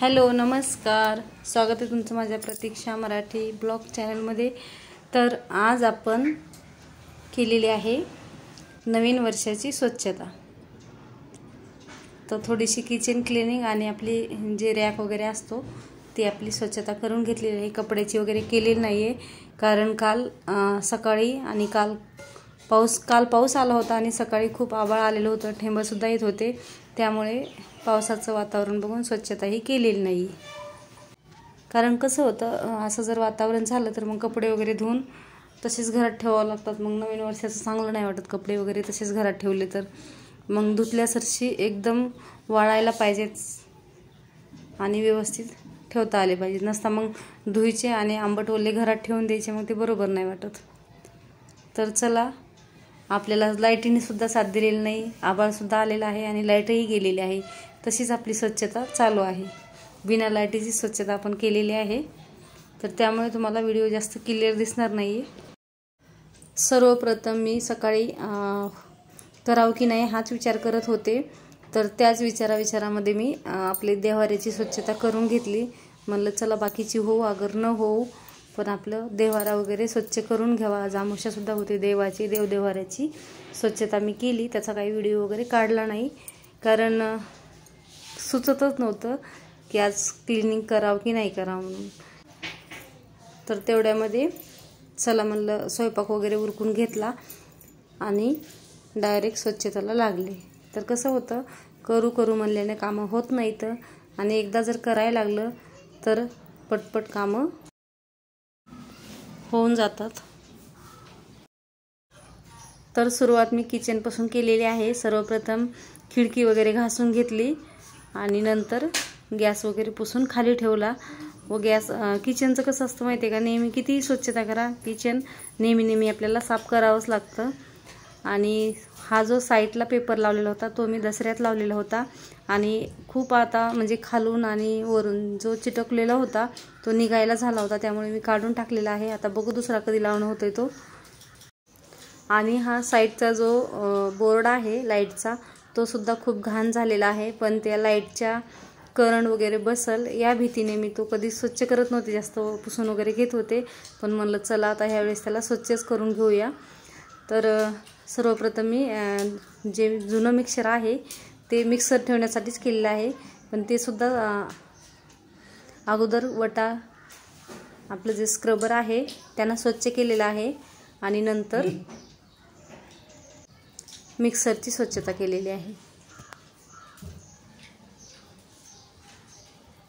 hello नमस्कार स्वागत आहे तुमचं माझ्या प्रतीक्षा मराठी ब्लॉग चॅनलमध्ये तर आज आपण केलेली आहे नवीन वर्षाची स्वच्छता तर थोडीशी किचन क्लिनिंग आणि आपली जे रॅक वगैरे असतो ती आपली स्वच्छता करून घेतलेली आहे कपड्याची वगैरे केलेली नाही आहे कारण काल सकाळी आणि काल पाऊस काल पाऊस आला होता आणि सकाळी खूप आभाळ आलेलं होतं ठेंबरसुद्धा येत होते त्यामुळे पावसाचं वातावरण बघून स्वच्छताही केलेली नाही कारण कसं होतं असं जर वातावरण झालं तर मग कपडे वगैरे धुवून तसेच घरात ठेवावं लागतात मग नवीन वर्षाचं चांगलं नाही वाटत कपडे वगैरे तसेच घरात ठेवले तर मग धुतल्यासरशी एकदम वाळायला पाहिजेच आणि व्यवस्थित ठेवता आले पाहिजे नसता मग धुईचे आणि आंबट ओले घरात ठेवून द्यायचे मग ते बरोबर नाही वाटत तर चला आपल्याला लाईटीने सुद्धा साथ दिलेली नाही सुद्धा आलेला आहे आणि लाईटही गेलेली आहे तशीच आपली स्वच्छता चालू आहे बिना लाईटीची स्वच्छता आपण केलेली आहे तर त्यामुळे तुम्हाला व्हिडिओ जास्त क्लिअर दिसणार नाही आहे सर्वप्रथम मी सकाळी करावं की नाही हाच विचार करत होते तर त्याच विचाराविचारामध्ये मी आपले देवाऱ्याची स्वच्छता करून घेतली म्हणलं चला बाकीची हो अगर न होऊ पण आपलं देवारा वगैरे स्वच्छ करून घ्यावा जामुशासुद्धा होती होते देवाची देवदेवाऱ्याची स्वच्छता मी केली त्याचा काही व्हिडिओ वगैरे काढला नाही कारण सुचतच नव्हतं की आज क्लिनिंग करावं की नाही करावं म्हणून तर तेवढ्यामध्ये चला म्हणलं स्वयंपाक वगैरे उरकून घेतला आणि डायरेक्ट स्वच्छतेला लागले तर कसं होतं करू करू म्हणल्याने कामं होत नाहीत आणि एकदा जर करायला लागलं तर पटपट कामं होऊन जातात तर सुरुवात मी किचनपासून केलेली आहे सर्वप्रथम खिडकी वगैरे घासून घेतली आणि नंतर गॅस वगैरे पुसून खाली ठेवला व गॅस किचनचं कसं असतं माहिती आहे का नेहमी कितीही स्वच्छता करा किचन नेहमी नेहमी आपल्याला साफ करावंच लागतं आणि हा जो साईटला पेपर लावलेला होता तो मी दसऱ्यात लावलेला होता आणि खूप आता म्हणजे खालून आणि वरून जो चिटकलेला होता तो निघायला झाला होता त्यामुळे मी काढून टाकलेला आहे आता बघू दुसरा कधी लावणं होतं तो आणि हा साईटचा जो बोर्ड आहे लाईटचा तो सुद्धा खूप घाण झालेला आहे पण त्या लाईटच्या करंट वगैरे बसल या भीतीने मी तो कधी स्वच्छ करत नव्हते जास्त पुसून वगैरे घेत होते पण म्हणलं चला आता ह्यावेळेस त्याला स्वच्छच करून घेऊया तर सर्वप्रथम मी जे जुनं मिक्सर आहे ते मिक्सर ठेवण्यासाठीच केलेलं आहे पण ते सुद्धा अगोदर वटा आपलं जे स्क्रबर आहे त्यांना स्वच्छ केलेलं आहे आणि नंतर मिक्सरची स्वच्छता केलेली आहे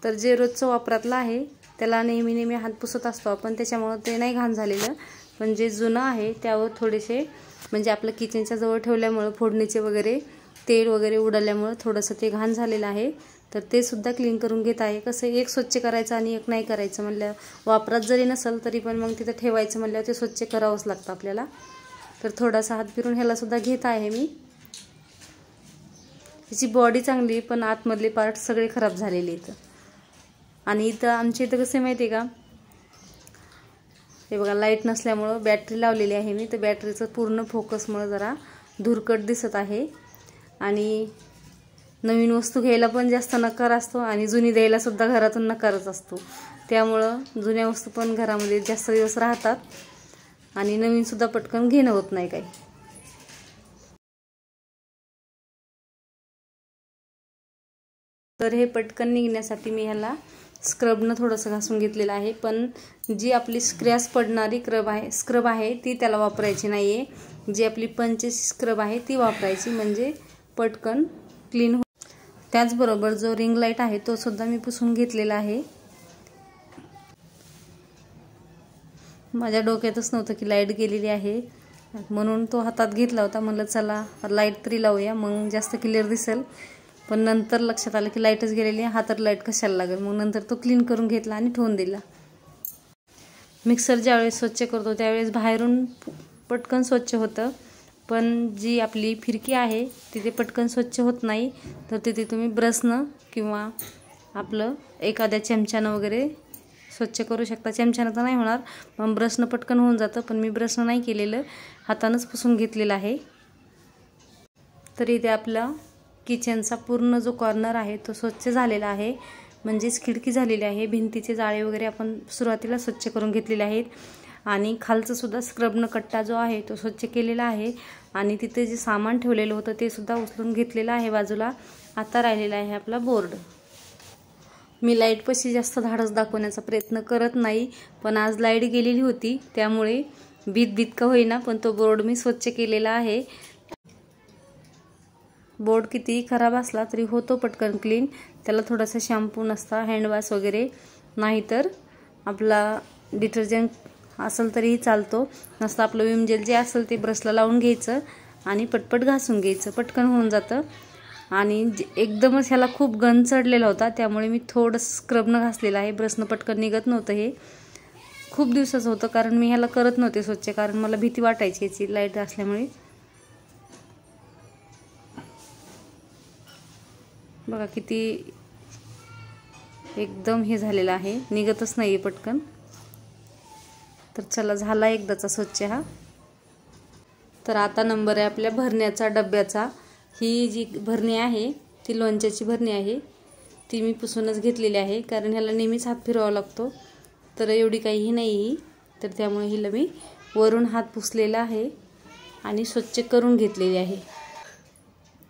तर जे रोजचं वापरातलं आहे त्याला नेहमी नेहमी हात पुसत असतो आपण त्याच्यामुळं ते नाही घाण झालेलं पण जे म्हणजे जुनं आहे त्यावर थोडेसे म्हणजे आपलं किचनच्या जवळ ठेवल्यामुळं फोडणीचे वगैरे तेल वगैरे उडाल्यामुळं थोडंसं ते घाण झालेलं आहे तर ते सुद्धा क्लीन करून घेत आहे कसं एक स्वच्छ करायचं आणि एक नाही करायचं म्हणलं वापरात जरी नसेल तरी पण मग तिथं ठेवायचं म्हणल्यावर ते स्वच्छ करावंच लागतं आपल्याला तर थोडासा हात फिरून ह्यालासुद्धा घेत आहे मी तिची बॉडी चांगली पण आतमधले पार्ट सगळे खराब झालेले इथं आणि इथं आमच्या इथं कसं माहिती आहे का हे बघा लाईट नसल्यामुळं बॅटरी लावलेली आहे मी तर बॅटरीचं पूर्ण फोकसमुळं जरा धुरकट दिसत आहे आणि नवीन वस्तू घ्यायला पण जास्त नकार असतो आणि जुनी द्यायलासुद्धा घरातून नकारच असतो त्यामुळं जुन्या वस्तू पण घरामध्ये जास्त दिवस राहतात आणि नवीनसुद्धा पटकन घेणं होत नाही काही तर हे पटकन निघण्यासाठी मी ह्याला स्क्रबनं थोडंसं घासून घेतलेलं आहे पण जी आपली स्क्रॅच पडणारी क्रब आहे स्क्रब आहे ती त्याला वापरायची नाही आहे जी आपली पंच स्क्रब आहे ती वापरायची म्हणजे पटकन क्लीन हो त्याचबरोबर जो रिंग लाईट आहे तो सुद्धा मी पुसून घेतलेला आहे माझ्या डोक्यातच नव्हतं की लाईट गेलेली आहे म्हणून तो हातात घेतला होता म्हणलं चला लाईट तरी लावूया मग जास्त क्लिअर दिसेल पण नंतर लक्षात आलं की लाईटच गेलेली हा तर लाईट कशाला लागेल मग नंतर तो क्लीन करून घेतला आणि ठेवून दिला मिक्सर ज्यावेळेस स्वच्छ करतो त्यावेळेस बाहेरून पटकन स्वच्छ होतं पण जी आपली फिरकी आहे तिथे पटकन स्वच्छ होत नाही तर तिथे तुम्ही ब्रशनं किंवा आपलं एखाद्या चमच्यानं वगैरे स्वच्छ करू शकता चमच्यानं तर नाही होणार पण ब्रशनं पटकन होऊन जातं पण मी ब्रशन नाही केलेलं हातानंच पुसून घेतलेलं आहे तर इथे आपलं किचनचा पूर्ण जो कॉर्नर आहे तो स्वच्छ झालेला आहे म्हणजेच खिडकी झालेली आहे भिंतीचे जाळे वगैरे आपण सुरुवातीला स्वच्छ करून घेतलेले आहेत आणि खालचं सुद्धा कट्टा जो आहे तो स्वच्छ केलेला आहे आणि तिथे जे सामान ठेवलेलं होतं ते सुद्धा उचलून घेतलेलं आहे बाजूला आता राहिलेला आहे आपला बोर्ड मी लाईटपाशी जास्त धाडस दाखवण्याचा प्रयत्न करत नाही पण आज लाईट गेलेली होती त्यामुळे भीत भीत का होईना पण तो बोर्ड मी स्वच्छ केलेला आहे बोर्ड कितीही खराब असला तरी होतो पटकन क्लीन त्याला थोडासा शॅम्पू नसता हँडवॉश वगैरे नाहीतर आपला डिटर्जंट असेल तरीही चालतो नसतं आपलं विम जेल जे असेल ते ब्रशला लावून घ्यायचं आणि पटपट घासून घ्यायचं पटकन होऊन जातं आणि एकदमच ह्याला खूप गन चढलेला होता त्यामुळे मी थोडं स्क्रबनं घासलेलं आहे ब्रशनं पटकन निघत नव्हतं हे खूप दिवसाचं होतं कारण मी ह्याला करत नव्हते स्वच्छ कारण मला भीती वाटायची याची लाईट असल्यामुळे बघा किती एकदम हे झालेलं आहे निघतच नाही आहे पटकन तर चला झाला एकदाचा स्वच्छ हा तर आता नंबर आहे आपल्या भरण्याचा डब्याचा ही जी भरणी आहे ती लोणच्याची भरणी आहे ती मी पुसूनच घेतलेली आहे कारण ह्याला नेहमीच हात फिरवावा लागतो तर एवढी काहीही नाही ही तर त्यामुळे हिला मी वरून हात पुसलेला आहे आणि स्वच्छ करून घेतलेली आहे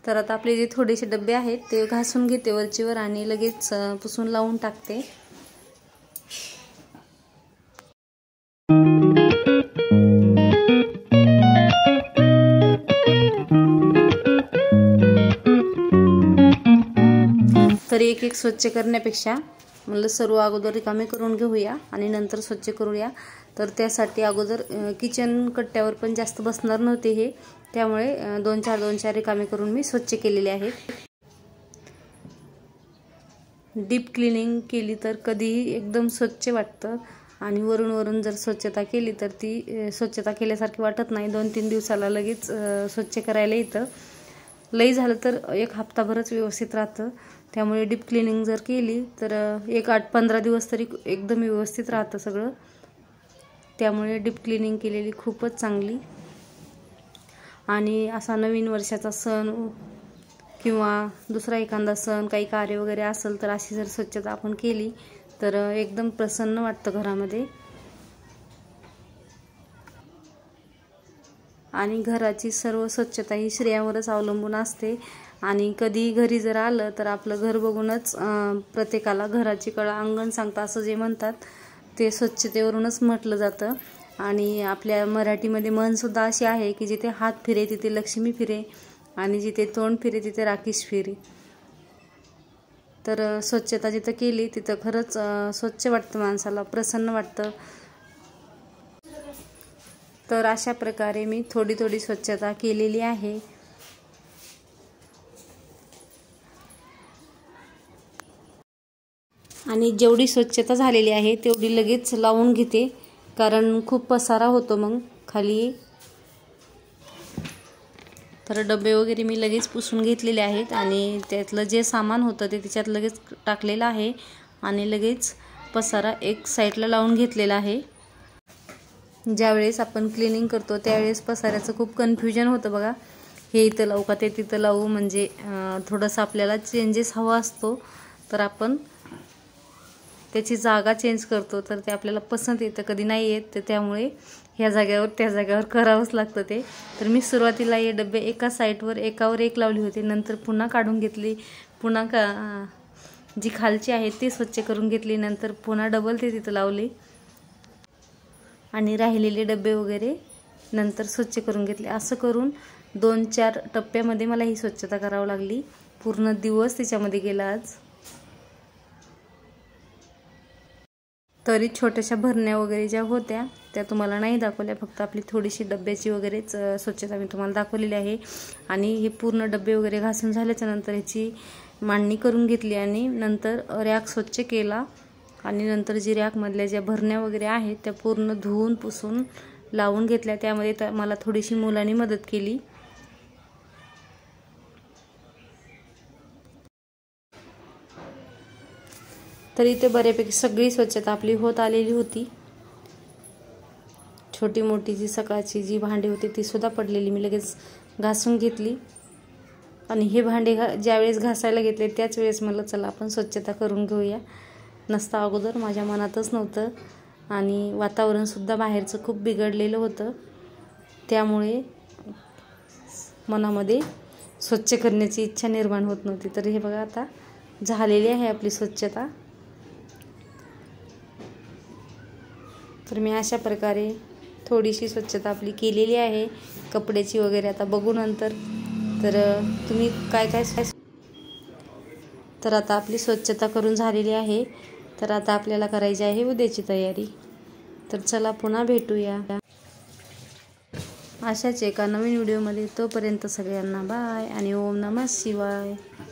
तर आता आपले जे थोडेसे डबे आहेत ते घासून घेते वरचीवर आणि लगेच पुसून लावून टाकते तर एक एक स्वच्छ करण्यापेक्षा म्हणलं सर्व अगोदर रिकामे करून घेऊया आणि नंतर स्वच्छ करूया तर त्यासाठी अगोदर किचन कट्ट्यावर पण जास्त बसणार नव्हते हे त्यामुळे दोन चार दोन चार रिकामे करून मी स्वच्छ केलेले आहे डीप क्लिनिंग केली तर कधीही एकदम स्वच्छ वाटतं आणि वरून वरून जर स्वच्छता केली तर ती स्वच्छता केल्यासारखी वाटत नाही दोन तीन दिवसाला लगेच स्वच्छ करायला येतं लई झालं तर एक हप्ताभरच व्यवस्थित राहतं त्यामुळे डीप क्लिनिंग जर केली तर एक आठ पंधरा दिवस तरी एकदम व्यवस्थित राहतं सगळं त्यामुळे डीप क्लिनिंग केलेली खूपच चांगली आणि असा नवीन वर्षाचा सण किंवा दुसरा एखादा सण काही कार्य वगैरे असेल तर अशी जर स्वच्छता आपण केली तर एकदम प्रसन्न वाटतं घरामध्ये आणि घराची सर्व स्वच्छता ही श्रेयावरच अवलंबून असते आणि कधी घरी जर आलं तर आपलं घर बघूनच प्रत्येकाला घराची कळा अंगण सांगता असं जे म्हणतात ते स्वच्छतेवरूनच म्हटलं जातं आणि आपल्या मराठीमध्ये मनसुद्धा अशी आहे की जिथे हात फिरे तिथे लक्ष्मी फिरे आणि जिथे तोंड फिरे तिथे राकेश फिरे तर स्वच्छता जिथं केली तिथं खरंच स्वच्छ वाटतं माणसाला प्रसन्न वाटतं तर अशा प्रकारे मी थोडी थोडी स्वच्छता केलेली आहे आणि जेवढी स्वच्छता झालेली आहे तेवढी लगेच लावून घेते कारण खूप पसारा होतो मग खाली तर डबे वगैरे मी लगेच पुसून घेतलेले आहेत आणि त्यातलं जे सामान होतं ते त्याच्यात लगेच टाकलेलं आहे आणि लगेच पसारा एक साईडला लावून घेतलेला आहे ज्यावेळेस आपण क्लिनिंग करतो त्यावेळेस पसाऱ्याचं खूप कन्फ्युजन होतं बघा हे इथं लावू का ते तिथं लावू म्हणजे थोडंसं आपल्याला चेंजेस हवा असतो तर आपण त्याची जागा चेंज करतो तर ते आपल्याला पसंत येतं कधी नाही येत तर त्यामुळे ह्या जाग्यावर त्या जाग्यावर करावंच लागतं ते तर मी सुरुवातीला हे डबे एका साईडवर एकावर एक लावले होते नंतर पुन्हा काढून घेतली पुन्हा का जी खालची आहे ती स्वच्छ करून घेतली नंतर पुन्हा डबल ते तिथं लावले आणि राहिलेले डबे वगैरे नंतर स्वच्छ करून घेतले असं करून दोन चार टप्प्यामध्ये मला ही स्वच्छता करावी लागली पूर्ण दिवस त्याच्यामध्ये गेला आज तरी छोट्याशा भरण्या वगैरे ज्या होत्या त्या तुम्हाला नाही दाखवल्या फक्त आपली थोडीशी डब्याची वगैरेच स्वच्छता मी तुम्हाला दाखवलेली आहे आणि हे पूर्ण डबे वगैरे घासून झाल्याच्या नंतर ह्याची मांडणी करून घेतली आणि नंतर रॅक स्वच्छ केला आणि नंतर जी रॅकमधल्या ज्या भरण्या वगैरे आहेत त्या पूर्ण धुवून पुसून लावून घेतल्या त्यामध्ये तर मला थोडीशी मुलांनी मदत केली तरी इथे बऱ्यापैकी सगळी स्वच्छता आपली होत आलेली होती छोटी मोठी जी सकाळची जी भांडी होती ती सुद्धा पडलेली मी लगेच घासून घेतली आणि हे भांडे घा ज्यावेळेस घासायला घेतले त्याच वेळेस मला चला आपण स्वच्छता करून घेऊया नसता अगोदर माझ्या मनातच नव्हतं आणि वातावरणसुद्धा बाहेरचं खूप बिघडलेलं होतं त्यामुळे मनामध्ये स्वच्छ करण्याची इच्छा निर्माण होत नव्हती तर हे बघा आता झालेली आहे आपली स्वच्छता तर मी अशा प्रकारे थोडीशी स्वच्छता आपली केलेली आहे कपड्याची वगैरे आता बघू नंतर तर तुम्ही काय काय तर आता आपली स्वच्छता करून झालेली आहे तर आता आपल्याला करायची आहे उद्याची तयारी तर चला पुन्हा भेटूया अशाच एका नवीन व्हिडिओमध्ये तोपर्यंत सगळ्यांना बाय आणि ओम नमः शिवाय